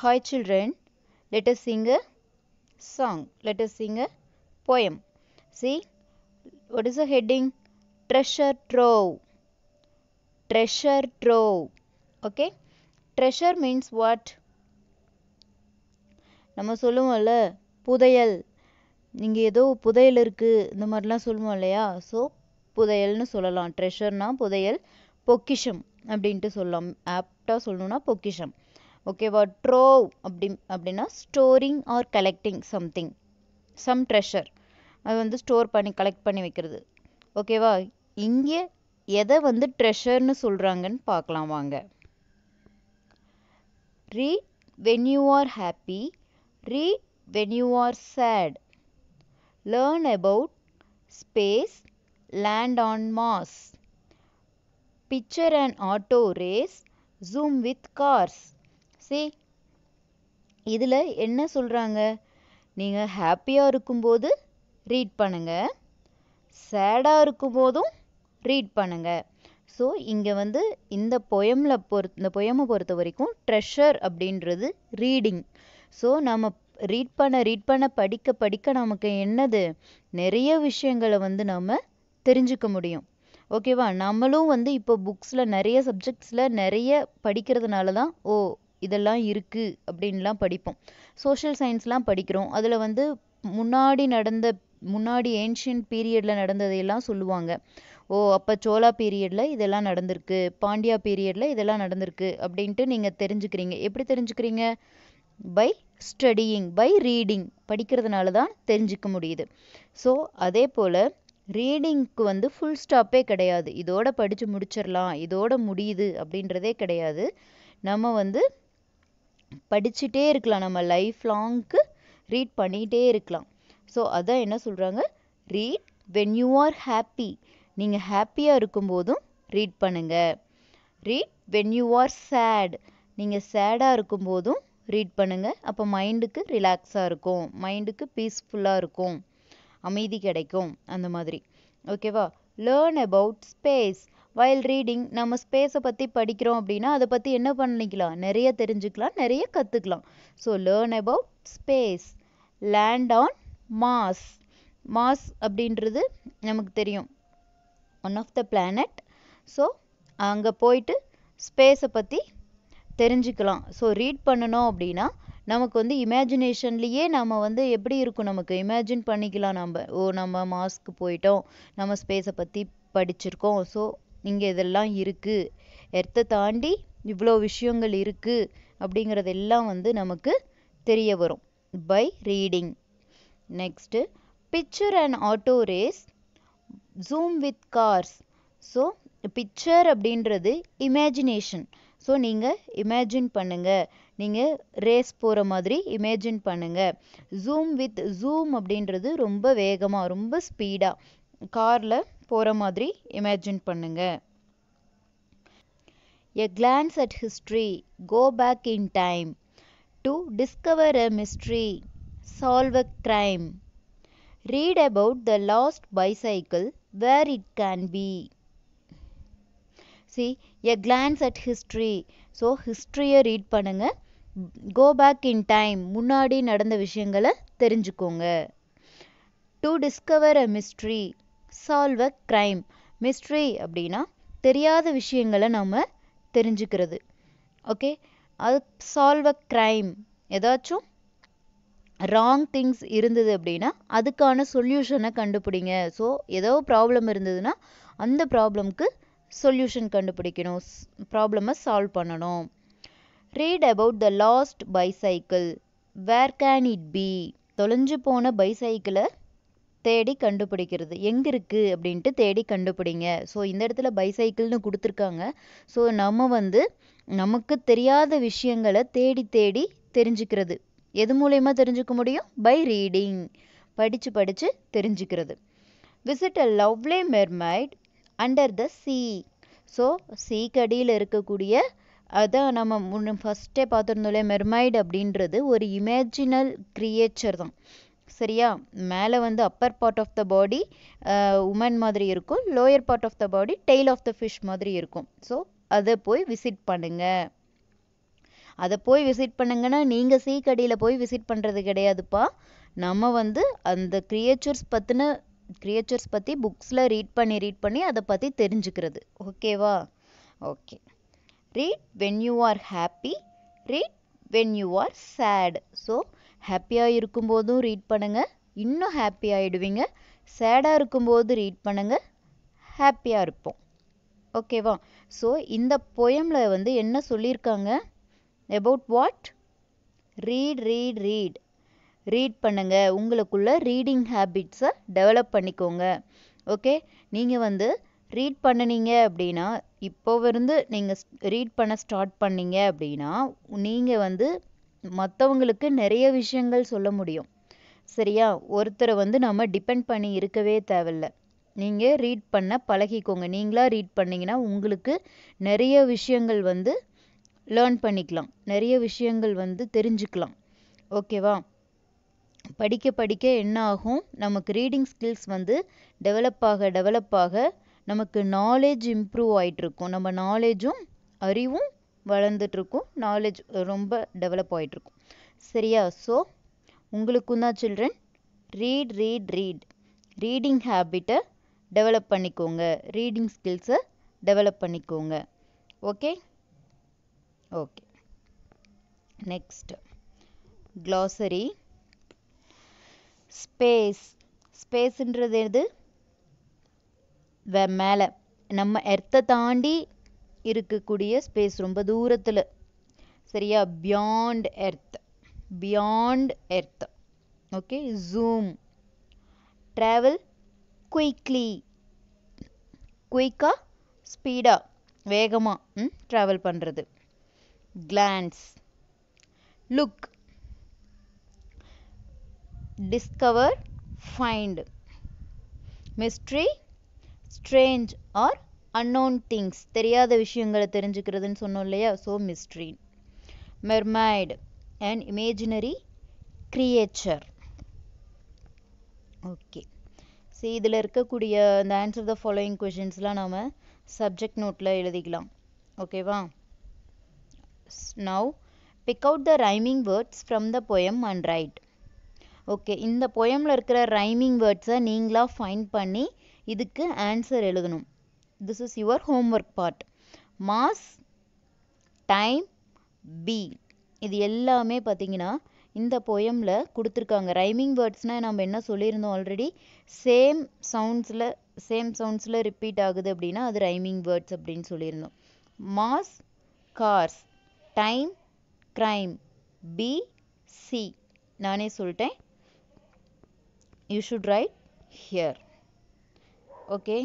Hi children, let us sing a song. Let us sing a poem. See, what is the heading? Treasure trove. Treasure trove. Okay. Treasure means what? நம்ம சொல்லுவோம்ல புதையல் நீங்கள் ஏதோ புதையல் இருக்குது இந்த மாதிரிலாம் சொல்லுவோம் இல்லையா ஸோ புதையல்னு சொல்லலாம் ட்ரெஷர்னா புதையல் பொக்கிஷம் அப்படின்ட்டு சொல்லலாம் ஆப்டாக சொல்லணும்னா பொக்கிஷம் ஓகேவா ட்ரோ அப்படி அப்படின்னா storing or collecting something some treasure அது வந்து ஸ்டோர் பண்ணி கலெக்ட் பண்ணி வைக்கிறது ஓகேவா இங்கே எதை வந்து ட்ரெஷர்னு சொல்கிறாங்கன்னு பார்க்கலாம் வாங்க read when you are happy read when you are sad learn about space land on Mars picture and auto race zoom with cars see இதில் என்ன சொல்கிறாங்க நீங்கள் ஹாப்பியாக இருக்கும்போது ரீட் பண்ணுங்கள் சேடாக இருக்கும்போதும் ரீட் பண்ணுங்கள் ஸோ இங்கே வந்து இந்த பொயமில் பொறு இந்த பொயமை பொறுத்த வரைக்கும் ட்ரெஷர் அப்படின்றது ரீடிங் ஸோ நம்ம ரீட் பண்ண ரீட் பண்ண படிக்க படிக்க நமக்கு என்னது நிறைய விஷயங்களை வந்து நம்ம தெரிஞ்சுக்க முடியும் ஓகேவா நம்மளும் வந்து இப்போ புக்ஸில் நிறைய சப்ஜெக்ட்ஸில் நிறைய படிக்கிறதுனால தான் ஓ இதெல்லாம் இருக்குது அப்படின்லாம் படிப்போம் சோஷியல் சயின்ஸ்லாம் படிக்கிறோம் அதில் வந்து முன்னாடி நடந்த முன்னாடி ஏன்ஷியன்ட் பீரியடில் நடந்ததையெல்லாம் சொல்லுவாங்க ஓ அப்போ சோலா பீரியடில் இதெல்லாம் நடந்திருக்கு பாண்டியா பீரியடில் இதெல்லாம் நடந்திருக்கு அப்படின்ட்டு நீங்கள் தெரிஞ்சுக்கிறீங்க எப்படி தெரிஞ்சுக்கிறீங்க பை ஸ்டடியிங் பை ரீடிங் படிக்கிறதுனால தான் தெரிஞ்சுக்க முடியுது ஸோ அதே போல் ரீடிங்க்கு வந்து ஃபுல் ஸ்டாப்பே கிடையாது இதோட படித்து முடிச்சிடலாம் இதோட முடியுது அப்படின்றதே கிடையாது நம்ம வந்து படிச்சுட்டே இருக்கலாம் நம்ம லைஃப் லாங்க்கு ரீட் பண்ணிகிட்டே இருக்கலாம் ஸோ அதான் என்ன சொல்கிறாங்க read when you are happy நீங்கள் ஹாப்பியாக இருக்கும்போதும் ரீட் பண்ணுங்கள் read when you are sad நீங்கள் சேடாக இருக்கும்போதும் ரீட் பண்ணுங்கள் அப்போ மைண்டுக்கு ரிலாக்ஸாக இருக்கும் மைண்டுக்கு பீஸ்ஃபுல்லாக இருக்கும் அமைதி கிடைக்கும் அந்த மாதிரி ஓகேவா லேர்ன் அபவுட் ஸ்பேஸ் வயல் ரீடிங் நம்ம ஸ்பேஸை பற்றி படிக்கிறோம் அப்படின்னா அதை பற்றி என்ன பண்ணிக்கலாம் நிறைய தெரிஞ்சுக்கலாம் நிறைய கற்றுக்கலாம் so learn about space land on Mars Mars அப்படின்றது நமக்கு தெரியும் one of the planet so அங்கே போயிட்டு ஸ்பேஸை பற்றி தெரிஞ்சுக்கலாம் ஸோ ரீட் பண்ணணும் அப்படின்னா நமக்கு வந்து இமேஜினேஷன்லேயே நம்ம வந்து எப்படி இருக்கும் நமக்கு இமேஜின் பண்ணிக்கலாம் நம்ம ஓ நம்ம மாஸ்க்கு போயிட்டோம் நம்ம ஸ்பேஸை பற்றி படிச்சிருக்கோம் ஸோ இங்கே இதெல்லாம் இருக்குது எர்த்தை தாண்டி இவ்வளோ விஷயங்கள் இருக்குது அப்படிங்கிறதெல்லாம் வந்து நமக்கு தெரிய வரும் by reading next picture and auto race zoom with cars so picture அப்படின்றது இமேஜினேஷன் ஸோ நீங்கள் இமேஜின் பண்ணுங்கள் நீங்கள் ரேஸ் போகிற மாதிரி இமேஜின் பண்ணுங்கள் ஜூம் வித் ஜூம் அப்படின்றது ரொம்ப வேகமாக ரொம்ப ஸ்பீடாக காரில் போகிற மாதிரி இமேஜின் பண்ணுங்கள் a glance at history go back in time to discover a mystery solve a crime read about the lost bicycle where it can be see a glance at history so ஹிஸ்ட்ரியை read பண்ணுங்கள் go back in time முன்னாடி நடந்த விஷயங்களை தெரிஞ்சுக்கோங்க to discover a mystery solve a crime mystery அப்படின்னா தெரியாத விஷயங்களை நம்ம தெரிஞ்சுக்கிறது ஓகே அது சால்வ் அ க்ரைம் ஏதாச்சும் ராங் திங்ஸ் இருந்தது அப்படின்னா அதுக்கான சொல்யூஷனை கண்டுபிடிங்க ஸோ ஏதோ ப்ராப்ளம் இருந்ததுன்னா அந்த ப்ராப்ளம்க்கு சொல்யூஷன் கண்டுபிடிக்கணும் ப்ராப்ளமை சால்வ் பண்ணணும் read about the lost bicycle where can it be தொலைஞ்சு போன பைசைக்கிளை தேடி கண்டுபிடிக்கிறது எங்கே இருக்குது அப்படின்ட்டு தேடி கண்டுபிடிங்க ஸோ இந்த இடத்துல பைசைக்கிள்னு கொடுத்துருக்காங்க ஸோ நம்ம வந்து நமக்கு தெரியாத விஷயங்களை தேடி தேடி தெரிஞ்சுக்கிறது எது மூலயமா தெரிஞ்சுக்க முடியும் பை ரீடிங் படித்து படித்து தெரிஞ்சுக்கிறது visit a lovely mermaid under the sea so சீக்கடியில் இருக்கக்கூடிய அதான் நம்ம முன்ன ஃபஸ்ட்டே பார்த்துருந்தோம்ல மெர்மைடு அப்படின்றது ஒரு இமேஜினல் கிரியேச்சர் தான் சரியா மேலே வந்து upper part of the body woman மாதிரி இருக்கும் lower part of the body tail of the fish மாதிரி இருக்கும் ஸோ அதை போய் விசிட் பண்ணுங்கள் அதை போய் விசிட் பண்ணுங்கன்னா நீங்கள் சீக்கடியில் போய் விசிட் பண்ணுறது கிடையாதுப்பா நம்ம வந்து அந்த கிரியேச்சர்ஸ் பற்றின கிரியேச்சர்ஸ் பற்றி புக்ஸில் ரீட் பண்ணி ரீட் பண்ணி அதை பற்றி தெரிஞ்சுக்கிறது ஓகேவா okay read when you are happy read when you are sad so ஹாப்பியாக இருக்கும்போதும் ரீட் பண்ணுங்கள் இன்னும் ஹாப்பி ஆகிடுவீங்க சேடாக இருக்கும்போது ரீட் பண்ணுங்கள் ஹாப்பியாக இருப்போம் ஓகேவா ஸோ இந்த பொயமில் வந்து என்ன சொல்லியிருக்காங்க about what read read read read பண்ணுங்கள் உங்களுக்குள்ளே ரீடிங் ஹேபிட்ஸை டெவலப் பண்ணிக்கோங்க ஓகே நீங்கள் வந்து ரீட் பண்ணினீங்க அப்படின்னா இப்போவிருந்து நீங்கள் ரீட் பண்ண ஸ்டார்ட் பண்ணீங்க அப்படின்னா நீங்கள் வந்து மற்றவங்களுக்கு நிறைய விஷயங்கள் சொல்ல முடியும் சரியா ஒருத்தரை வந்து நம்ம டிபெண்ட் பண்ணி இருக்கவே தேவையில்ல நீங்கள் ரீட் பண்ண பழகிக்கோங்க நீங்களாக ரீட் பண்ணிங்கன்னா உங்களுக்கு நிறைய விஷயங்கள் வந்து லேர்ன் பண்ணிக்கலாம் நிறைய விஷயங்கள் வந்து தெரிஞ்சுக்கலாம் ஓகேவா படிக்க படிக்க என்ன ஆகும் நமக்கு ரீடிங் ஸ்கில்ஸ் வந்து டெவலப் ஆக டெவலப் ஆக நமக்கு நாலேஜ் இம்ப்ரூவ் இருக்கும் நம்ம நாலேஜும் அறிவும் வளர்ந்துட்டுருக்கும் நாலேஜ் ரொம்ப டெவலப் ஆகிட்ருக்கும் சரியா ஸோ உங்களுக்கும் தான் children read read read reading ஹேபிட்டை டெவலப் பண்ணிக்கோங்க ரீடிங் ஸ்கில்ஸை டெவலப் பண்ணிக்கோங்க okay okay next glossary space ஸ்பேஸுன்றது எது மேலே நம்ம எர்த்தை தாண்டி இருக்கக்கூடிய ஸ்பேஸ் ரொம்ப தூரத்தில் சரியா beyond Earth beyond Earth okay zoom travel quickly குயிக்காக ஸ்பீடாக வேகமாக ட்ராவல் பண்ணுறது glance look discover find mystery strange or unknown things தெரியாத விஷயங்களை தெரிஞ்சுக்கிறதுன்னு சொன்னோம் இல்லையா so mystery mermaid and imaginary creature okay சரி இதில் இருக்கக்கூடிய இந்த ஆன்சர் த ஃபாலோயிங் கொஷின்ஸ்லாம் நாம் சப்ஜெக்ட் நோட்டில் எழுதிக்கலாம் ஓகேவா now pick out the rhyming words from the poem and write okay இந்த பொயமில் இருக்கிற ரைமிங் வேர்ட்ஸை நீங்களாக ஃபைண்ட் பண்ணி இதுக்கு ஆன்சர் எழுதணும் This is your homework part Mars time be இது எல்லாமே பார்த்தீங்கன்னா இந்த பொயமில் கொடுத்துருக்காங்க ரைமிங் வேர்ட்ஸ்னால் நம்ம என்ன சொல்லியிருந்தோம் ஆல்ரெடி சேம் சவுண்ட்ஸில் சேம் சவுண்ட்ஸில் ரிப்பீட் ஆகுது அப்படின்னா அது ரைமிங் வேர்ட்ஸ் அப்படின்னு சொல்லியிருந்தோம் Mars cars time crime be sea நானே சொல்லிட்டேன் you should write here okay